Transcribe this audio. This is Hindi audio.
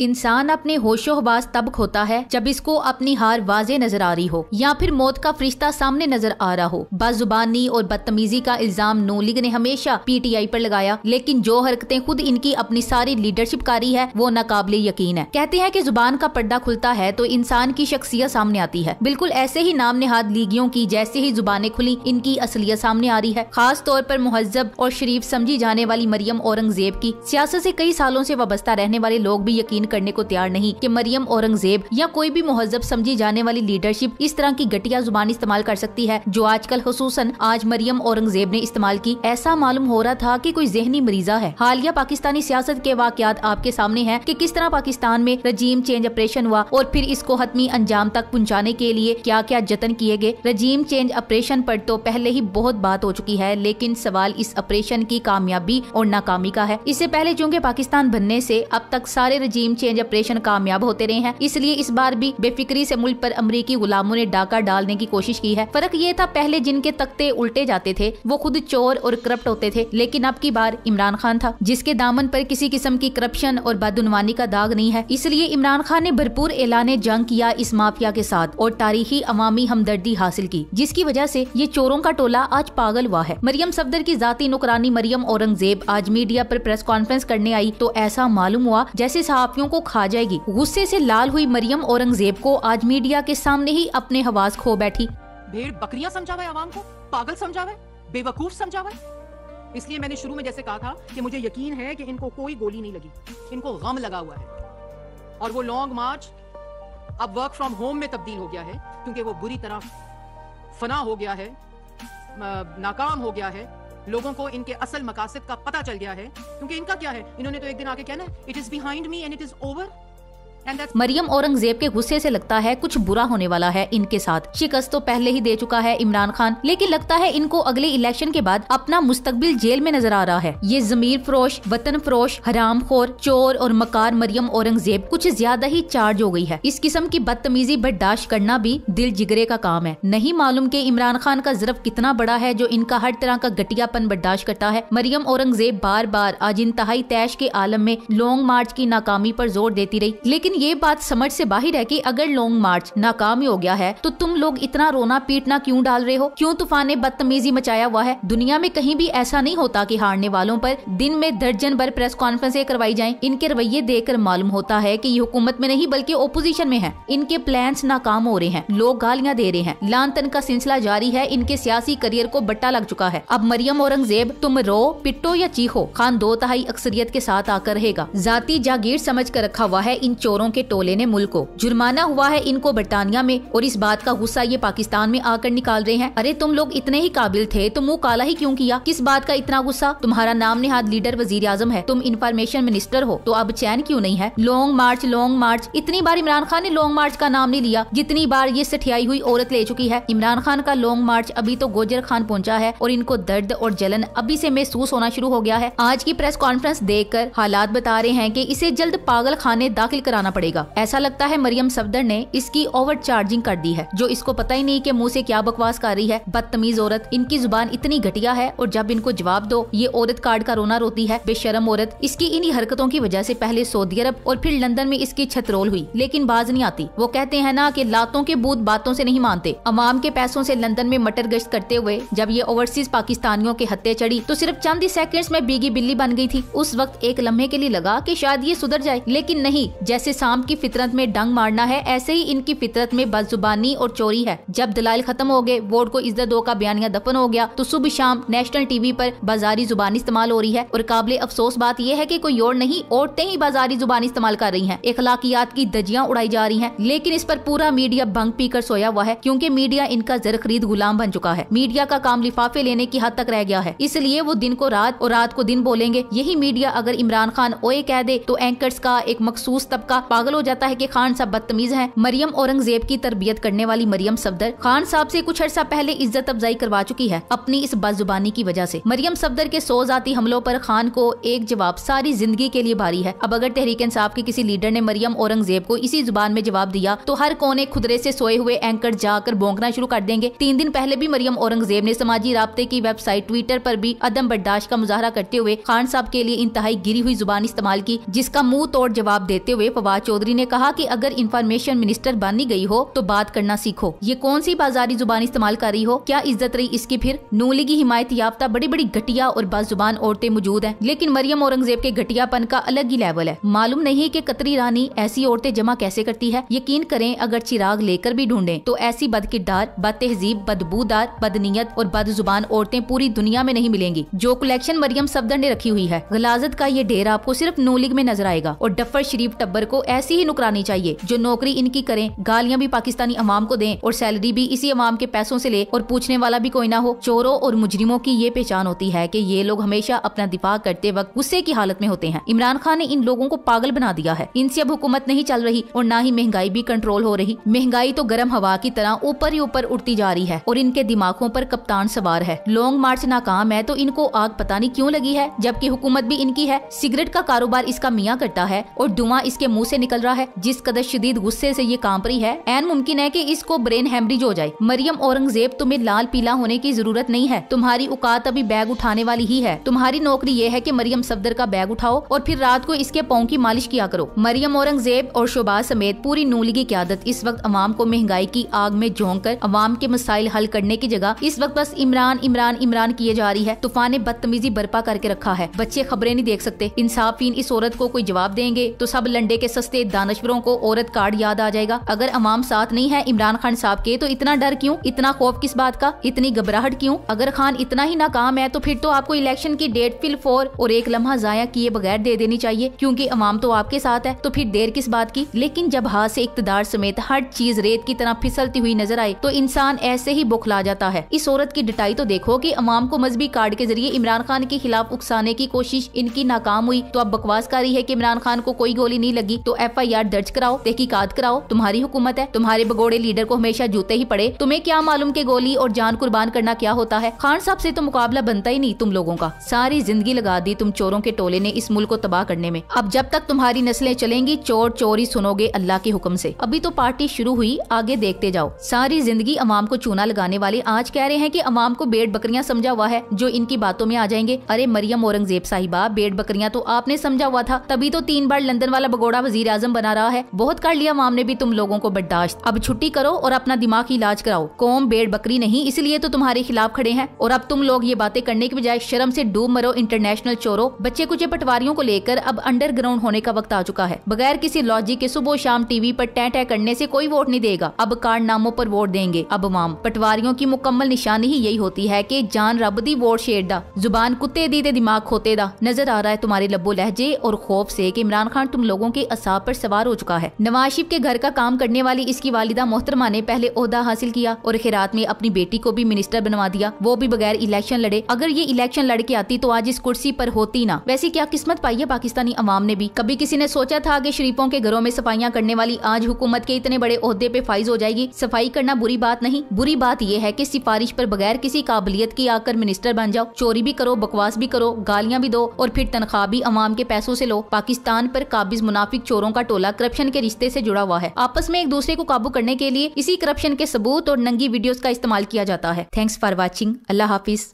इंसान अपने होशोहबाज तब खोता है जब इसको अपनी हार वाजे नजर आ रही हो या फिर मौत का फरिश्ता सामने नजर आ रहा हो बाजुबानी और बदतमीजी का इल्जाम नो लीग ने हमेशा पीटीआई पर लगाया लेकिन जो हरकतें खुद इनकी अपनी सारी लीडरशिप कारी है वो नाकाबले यकीन है कहते हैं की जुबान का पर्दा खुलता है तो इंसान की शख्सियत सामने आती है बिल्कुल ऐसे ही नाम निहाद लीगियों की जैसे ही जुबाने खुली इनकी असलियत सामने आ रही है खास तौर पर महजब और शरीफ समझी जाने वाली मरियम औरंगजेब की सियासत ऐसी कई सालों ऐसी वाबस्ता रहने वाले लोग भी यकीन यकीन करने को तैयार नहीं कि मरियम औरंगजेब या कोई भी महजब समझी जाने वाली लीडरशिप इस तरह की घटिया जुबान इस्तेमाल कर सकती है जो आजकल खसूस आज मरियम औरंगजेब ने इस्तेमाल की ऐसा मालूम हो रहा था की कोई जहनी मरीजा है हालिया पाकिस्तानी सियासत के वाकत आपके सामने है की कि किस तरह पाकिस्तान में रजीम चेंज ऑपरेशन हुआ और फिर इसको हतमी अंजाम तक पहुँचाने के लिए क्या क्या जतन किए गए रजीम चेंज ऑपरेशन आरोप तो पहले ही बहुत बात हो चुकी है लेकिन सवाल इस ऑपरेशन की कामयाबी और नाकामी का है इससे पहले चूँकि पाकिस्तान बनने ऐसी अब तक सारे रजीम रजीम चेंज ऑपरेशन कामयाब होते रहे हैं इसलिए इस बार भी बेफिक्री से मुल्क पर अमरीकी गुलामों ने डाका डालने की कोशिश की है फर्क ये था पहले जिनके तख्ते उल्टे जाते थे वो खुद चोर और करप्ट होते थे लेकिन अब की बार इमरान खान था जिसके दामन पर किसी किस्म की करप्शन और बदनवानी का दाग नहीं है इसलिए इमरान खान ने भरपूर ऐलान जंग किया इस माफिया के साथ और तारीखी अवामी हमदर्दी हासिल की जिसकी वजह से ये चोरों का टोला आज पागल हुआ है मरियम सफदर की जाती नौकरानी मरियम औरंगजेब आज मीडिया पर प्रेस कॉन्फ्रेंस करने आई तो ऐसा मालूम हुआ जैसे साहब पापियों को खा जाएगी गुस्से से लाल हुई मरियम औरंगजेब को आज मीडिया के सामने ही अपने हवास खो बैठी भेड़ बकरियां समझा समझावे आवाम को पागल समझा समझावे बेवकूफ समझा समझावे इसलिए मैंने शुरू में जैसे कहा था कि मुझे यकीन है कि इनको कोई गोली नहीं लगी इनको गम लगा हुआ है और वो लॉन्ग मार्च अब वर्क फ्रॉम होम में तब्दील हो गया है क्योंकि वो बुरी तरह फना हो गया है नाकाम हो गया है लोगों को इनके असल मकासद का पता चल गया है क्योंकि इनका क्या है इन्होंने तो एक दिन आके कहना है it is behind me and it is over Maryam Aurangzeb के गुस्से से लगता है कुछ बुरा होने वाला है इनके साथ शिकस्त तो पहले ही दे चुका है इमरान खान लेकिन लगता है इनको अगले इलेक्शन के बाद अपना मुस्तकबिल जेल में नजर आ रहा है ये जमीर फरोश वतन फरोश हराम खोर चोर और मकार मरियम औरंगजेब कुछ ज्यादा ही चार्ज हो गई है इस किस्म की बदतमीजी बर्दाश्त करना भी दिल जिगरे का काम है नहीं मालूम की इमरान खान का जरफ कितना बड़ा है जो इनका हर तरह का घटियापन बर्दाश्त करता है मरियम औरंगजेब बार बार आज इंतहाई तैश के आलम में लॉन्ग मार्च की नाकामी आरोप जोर देती रही लेकिन ये बात समझ से बाहर है कि अगर लॉन्ग मार्च नाकाम हो गया है तो तुम लोग इतना रोना पीटना क्यों डाल रहे हो क्यों तूफान ने बदतमीजी मचाया हुआ है दुनिया में कहीं भी ऐसा नहीं होता कि हारने वालों पर दिन में दर्जन भर प्रेस कॉन्फ्रेंसें करवाई जाएं इनके रवैये देखकर मालूम होता है कि ये हुकूमत में नहीं बल्कि ओपोजिशन में है इनके प्लान नाकाम हो रहे हैं लोग गालियाँ दे रहे हैं लानतन का सिलसिला जारी है इनके सियासी करियर को बट्टा लग चुका है अब मरियम औरंगजेब तुम रो पिट्टो या चीखो खान दो तहाई अक्सरियत के साथ आकर रहेगा जाति जागीर समझ कर रखा हुआ है इन चोरों मुसलमानों के टोले ने मुल्क को जुर्माना हुआ है इनको बरतानिया में और इस बात का गुस्सा ये पाकिस्तान में आकर निकाल रहे हैं अरे तुम लोग इतने ही काबिल थे तो मुँह काला ही क्यूँ किया किस बात का इतना गुस्सा तुम्हारा नाम निहाद लीडर वजीर आजम है तुम इन्फॉर्मेशन मिनिस्टर हो तो अब चैन क्यूँ नहीं है लॉन्ग मार्च लॉन्ग मार्च इतनी बार इमरान खान ने लॉन्ग मार्च का नाम नहीं लिया जितनी बार ये सठियाई हुई औरत ले चुकी है इमरान खान का लॉन्ग मार्च अभी तो गोजर खान पहुंचा है और इनको दर्द और जलन अभी से महसूस होना शुरू हो गया है आज की प्रेस कॉन्फ्रेंस देखकर हालात बता रहे हैं कि इसे जल्द पागल खाने दाखिल कराना जाना पड़ेगा ऐसा लगता है मरियम सफदर ने इसकी ओवर चार्जिंग कर दी है जो इसको पता ही नहीं की मुँह ऐसी क्या बकवास कर रही है बदतमीज औरत इनकी जुबान इतनी घटिया है और जब इनको जवाब दो ये औरत कार्ड का रोना रोती है बेशरम औरत इसकी इन्हीं हरकतों की वजह ऐसी पहले सऊदी अरब और फिर लंदन में इसकी छतरोल हुई लेकिन बाज नहीं आती वो कहते हैं ना की लातों के बूथ बातों ऐसी नहीं मानते अवाम के पैसों ऐसी लंदन में मटर गश्त करते हुए जब ये ओवरसीज पाकिस्तानियों के हत्या चढ़ी तो सिर्फ चंद ही सेकंड्स में बीगी बिल्ली बन गई थी उस वक्त एक लम्हे के लिए लगा कि शायद ये सुधर जाए लेकिन नहीं जैसे सांप की फितरत में डंग मारना है ऐसे ही इनकी फितरत में बदजुबानी और चोरी है जब दलाल खत्म हो गए वोट को इज्जत दो का बयानिया दफन हो गया तो सुबह शाम नेशनल टीवी पर बाजारी जुबान इस्तेमाल हो रही है और काबिल अफसोस बात यह है की कोई और नहीं औरतें ही बाजारी जुबान इस्तेमाल कर रही है इखलाकियात की दजियाँ उड़ाई जा रही है लेकिन इस पर पूरा मीडिया भंग पी कर सोया हुआ है क्यूँकी मीडिया इनका जर खरीद गुलाम बन चुका है मीडिया का काम लिफाफे लेने की हद तक रह गया है इसलिए वो दिन को रात और रात को दिन बोलेंगे यही मीडिया अगर इमरान खान ओए कह दे तो एंकर्स का एक मखसूस तबका पागल हो जाता है कि खान साहब बदतमीज हैं मरियम औरंगजेब की तरबियत करने वाली मरियम सफदर खान साहब से कुछ अर्सा पहले इज्जत अफजाई करवा चुकी है अपनी इस बदजुबानी की वजह से मरियम सफदर के सौ जाती हमलों पर खान को एक जवाब सारी जिंदगी के लिए भारी है अब अगर तहरीक इंसाफ के किसी लीडर ने मरियम औरंगजेब को इसी जुबान में जवाब दिया तो हर कोने खुदरे से सोए हुए एंकर जाकर बोंकना शुरू कर देंगे तीन दिन पहले भी मरियम औरंगजेब ने समाजी रबते की वेबसाइट ट्विटर पर भी अदम बर्दाश्त का मुजाहरा करते हुए खान साहब के लिए इंतहाई गिरी हुई जुबान इस्तेमाल की जिसका मुंह तोड़ जवाब देते हुए फवाद फवाद चौधरी ने कहा कि अगर इन्फॉर्मेशन मिनिस्टर बनी गई हो तो बात करना सीखो ये कौन सी बाजारी जुबान इस्तेमाल कर रही हो क्या इज्जत रही इसकी फिर नूली की हिमायत याफ्ता बड़ी बड़ी घटिया और जुबान औरतें मौजूद है लेकिन मरियम औरंगजेब के घटियापन का अलग ही लेवल है मालूम नहीं की कतरी रानी ऐसी औरतें जमा कैसे करती है यकीन करें अगर चिराग लेकर भी ढूंढे तो ऐसी बद किरदार बद तहजीब बदबूदार बदनीयत और बदजुबान औरतें पूरी दुनिया में नहीं मिलेंगी जो कलेक्शन मरियम सफदर ने रखी हुई है गलाजत का ये ढेर आपको सिर्फ नूलिग में नजर आएगा और डफर शरीफ टब्बर को ऐसी ही नुकरानी चाहिए जो नौकरी इनकी करें गालियाँ भी पाकिस्तानी अवाम को दें और सैलरी भी इसी अवाम के पैसों से ले और पूछने वाला भी कोई ना हो चोरों और मुजरिमों की ये पहचान होती है की ये लोग हमेशा अपना दिफा करते वक्त गुस्से की हालत में होते हैं इमरान खान ने इन लोगों को पागल बना दिया है इनसे अब हुकूमत नहीं चल रही और न ही महंगाई भी कंट्रोल हो रही महंगाई तो गर्म हवा की तरह ऊपर ही ऊपर उठती जा रही है और इनके दिमागों पर कप्तान सवार है लॉन्ग मार्च नाकाम है तो इनको आग पता नहीं क्यों लगी है जबकि हुकूमत भी इनकी है सिगरेट का कारोबार इसका मियाँ करता है और धुआं इसके मुँह से से निकल रहा है जिस कदर शदीद गुस्से से ये कांप रही है एन मुमकिन है कि इसको ब्रेन हेमरेज हो जाए मरियम औरंगजेब तुम्हें लाल पीला होने की जरूरत नहीं है तुम्हारी औकात अभी बैग उठाने वाली ही है तुम्हारी नौकरी ये है कि मरियम सफदर का बैग उठाओ और फिर रात को इसके पाँव की मालिश किया करो मरियम औरंगजेब और शोबा समेत पूरी नूलगी क्यादत इस वक्त अवाम को महंगाई की आग में झोंक कर अवाम के मसाइल हल करने की जगह इस वक्त बस इमरान इमरान इमरान किए जा रही है तूफान ने बदतमीजी बर्पा करके रखा है बच्चे खबरें नहीं देख सकते इंसाफिन इस औरत को कोई जवाब देंगे तो सब लंडे के सस बस्ते दानश्वरों को औरत कार्ड याद आ जाएगा अगर अमाम साथ नहीं है इमरान खान साहब के तो इतना डर क्यों इतना खौफ किस बात का इतनी घबराहट क्यों अगर खान इतना ही नाकाम है तो फिर तो आपको इलेक्शन की डेट फिल फोर और एक लम्हा जाया किए बगैर दे देनी चाहिए क्योंकि अमाम तो आपके साथ है तो फिर देर किस बात की लेकिन जब हाथ से इकतदार समेत हर चीज रेत की तरह फिसलती हुई नजर आई तो इंसान ऐसे ही बुखला जाता है इस औरत की डिटाई तो देखो की अमाम को मजहबी कार्ड के जरिए इमरान खान के खिलाफ उकसाने की कोशिश इनकी नाकाम हुई तो अब बकवास कर रही है की इमरान खान को कोई गोली नहीं लगी तो एफ आई आर दर्ज कराओ तहकीकात कराओ तुम्हारी हुकूमत है तुम्हारे भगोड़े लीडर को हमेशा जूते ही पड़े तुम्हें क्या मालूम के गोली और जान कुर्बान करना क्या होता है खान साहब से तो मुकाबला बनता ही नहीं तुम लोगों का सारी जिंदगी लगा दी तुम चोरों के टोले ने इस मुल्क को तबाह करने में अब जब तक तुम्हारी नस्लें चलेंगी चोर चोरी सुनोगे अल्लाह के हुक्म से अभी तो पार्टी शुरू हुई आगे देखते जाओ सारी जिंदगी अवाम को चूना लगाने वाले आज कह रहे हैं की अवाम को बेड़ बकरियाँ समझा हुआ है जो इनकी बातों में आ जाएंगे अरे मरियम औरंगजेब साहिबा बेड़ बकरियाँ तो आपने समझा हुआ था तभी तो तीन बार लंदन वाला बगोड़ा वजीर वजीर आजम बना रहा है बहुत कर लिया ने भी तुम लोगों को बर्दाश्त अब छुट्टी करो और अपना दिमाग इलाज कराओ कौम बेड़ बकरी नहीं इसलिए तो तुम्हारे खिलाफ खड़े हैं और अब तुम लोग ये बातें करने के बजाय शर्म से डूब मरो इंटरनेशनल चोरो बच्चे कुछ पटवारियों को लेकर अब अंडरग्राउंड होने का वक्त आ चुका है बगैर किसी लॉजिक के सुबह शाम टीवी पर टह टै करने से कोई वोट नहीं देगा अब कारनामों पर वोट देंगे अब माम पटवारियों की मुकम्मल निशानी ही यही होती है की जान रब दी वोट शेर दा जुबान कुत्ते दी दे दिमाग खोते दा नजर आ रहा है तुम्हारे लबो लहजे और खौफ से की इमरान खान तुम लोगों के साहब पर सवार हो चुका है नवाज शिफ के घर का काम करने वाली इसकी वालिदा मोहतरमा ने पहले अहदा हासिल किया और खिरात में अपनी बेटी को भी मिनिस्टर बनवा दिया वो भी बगैर इलेक्शन लड़े अगर ये इलेक्शन लड़के आती तो आज इस कुर्सी पर होती ना वैसे क्या किस्मत पाई है पाकिस्तानी अवाम ने भी कभी किसी ने सोचा था कि शरीफों के घरों में सफाइयाँ करने वाली आज हुकूमत के इतने बड़े अहदे पे फाइज हो जाएगी सफाई करना बुरी बात नहीं बुरी बात यह है की सिफारिश पर बगैर किसी काबिलियत की आकर मिनिस्टर बन जाओ चोरी भी करो बकवास भी करो गालियाँ भी दो और फिर तनख्वाह भी अवाम के पैसों ऐसी लो पाकिस्तान आरोप काबिज मुनाफिक चोरों का टोला करप्शन के रिश्ते से जुड़ा हुआ है आपस में एक दूसरे को काबू करने के लिए इसी करप्शन के सबूत और नंगी वीडियोस का इस्तेमाल किया जाता है thanks for watching Allah Hafiz